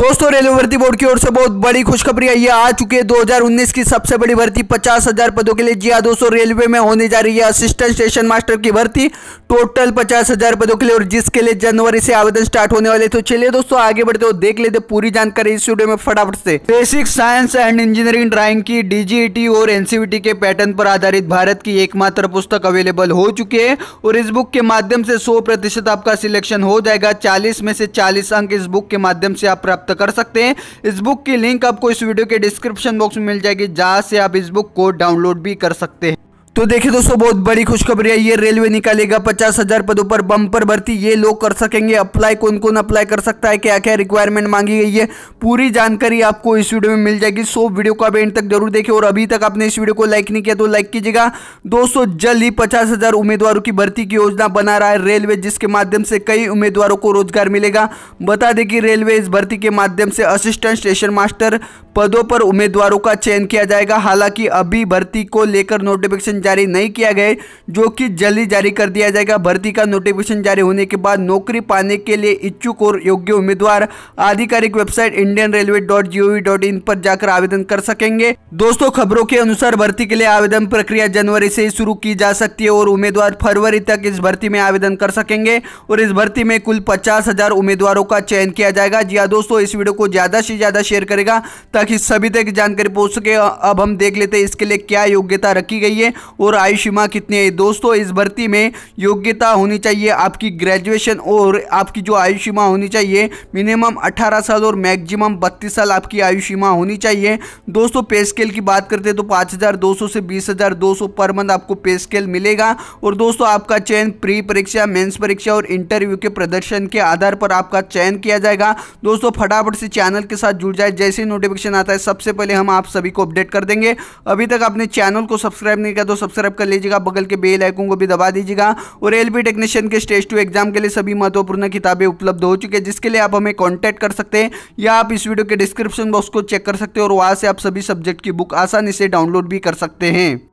दोस्तों रेलवे भर्ती बोर्ड की ओर से बहुत बड़ी खुशखबरी आई है आ चुकी है 2019 की सबसे बड़ी भर्ती पचास हजार पदों के लिए जी हाँ दोस्तों रेलवे में होने जा रही है असिस्टेंट स्टेशन मास्टर की भर्ती टोटल पचास हजार पदों के लिए और जिसके लिए जनवरी से आवेदन स्टार्ट होने वाले तो चलिए दोस्तों आगे बढ़ते हो देख लेते पूरी जानकारी इस वीडियो में फटाफट से basic science and engineering drawing की डीजीटी e और एनसीबीटी e के पैटर्न पर आधारित भारत की एकमात्र पुस्तक अवेलेबल हो चुकी है और इस बुक के माध्यम से सौ प्रतिशत आपका सिलेक्शन हो जाएगा चालीस में से चालीस अंक इस बुक के माध्यम से आप प्राप्त कर सकते हैं इस बुक की लिंक आपको इस वीडियो के डिस्क्रिप्शन बॉक्स में मिल जाएगी जहाँ से आप इस बुक को डाउनलोड भी कर सकते हैं तो देखिए दोस्तों बहुत बड़ी खुशखबरी है ये रेलवे निकालेगा पचास हजार पदों पर बम्पर भर्ती ये लोग कर सकेंगे अप्लाई कौन कौन अप्लाई कर सकता है क्या क्या रिक्वायरमेंट मांगी गई है पूरी जानकारी आपको इस वीडियो में मिल जाएगी सो वीडियो को आप एंड तक जरूर देखें और अभी तक आपने इस वीडियो को लाइक नहीं किया तो लाइक कीजिएगा दोस्तों जल्द ही पचास उम्मीदवारों की भर्ती की योजना बना रहा है रेलवे जिसके माध्यम से कई उम्मीदवारों को रोजगार मिलेगा बता दें कि रेलवे इस भर्ती के माध्यम से असिस्टेंट स्टेशन मास्टर पदों पर उम्मीदवारों का चयन किया जाएगा हालांकि अभी भर्ती को लेकर नोटिफिकेशन जारी नहीं किया गया जो कि जल्दी जारी कर दिया जाएगा भर्ती का नोटिफिकेशन जारी होने के बाद नौकरी पाने के लिए इच्छुक और योग्य उम्मीदवार आधिकारिक website Indian railway dot GOV dot in पर जाकर आवेदन कर सकेंगे दोस्तों खबरों के अनुसार भर्ती के लिए आवेदन प्रक्रिया जनवरी से शुरू की जा सकती है और उम्मीदवार फरवरी तक इस भर्ती में आवेदन कर सकेंगे और इस भर्ती में कुल पचास हजार उम्मीदवारों का चयन किया जाएगा जी हाँ दोस्तों इस वीडियो को ज्यादा से ज्यादा शेयर करेगा ताकि सभी तक जानकारी पहुंच सके अब हम देख लेते हैं इसके लिए क्या योग्यता रखी गई है और आयु सीमा कितनी है दोस्तों इस भर्ती में योग्यता होनी चाहिए आपकी ग्रेजुएशन और आपकी जो आयु सीमा होनी चाहिए मिनिमम 18 साल और मैक्सिमम 32 साल आपकी आयु सीमा होनी चाहिए दोस्तों पे स्केल की बात करते हैं तो 5,200 से 20,200 पर मंथ आपको पे स्केल मिलेगा और दोस्तों आपका चयन प्री परीक्षा मेंस परीक्षा और इंटरव्यू के प्रदर्शन के आधार पर आपका चयन किया जाएगा दोस्तों फटाफट से चैनल के साथ जुड़ जाए जैसे नोटिफिकेशन आता है सबसे पहले हम आप सभी को अपडेट कर देंगे अभी तक आपने चैनल को सब्सक्राइब नहीं किया तो सब्सक्राइब कर लीजिएगा बगल के बेल आइकन को भी दबा दीजिएगा और बी टेक्नीशियन के स्टेज टू एग्जाम के लिए सभी महत्वपूर्ण किताबें उपलब्ध हो चुकी है जिसके लिए आप हमें कॉन्टैक्ट कर सकते हैं या आप इस वीडियो के डिस्क्रिप्शन बॉक्स को चेक कर सकते हैं और वहाँ से आप सभी सब्जेक्ट की बुक आसानी से डाउनलोड भी कर सकते हैं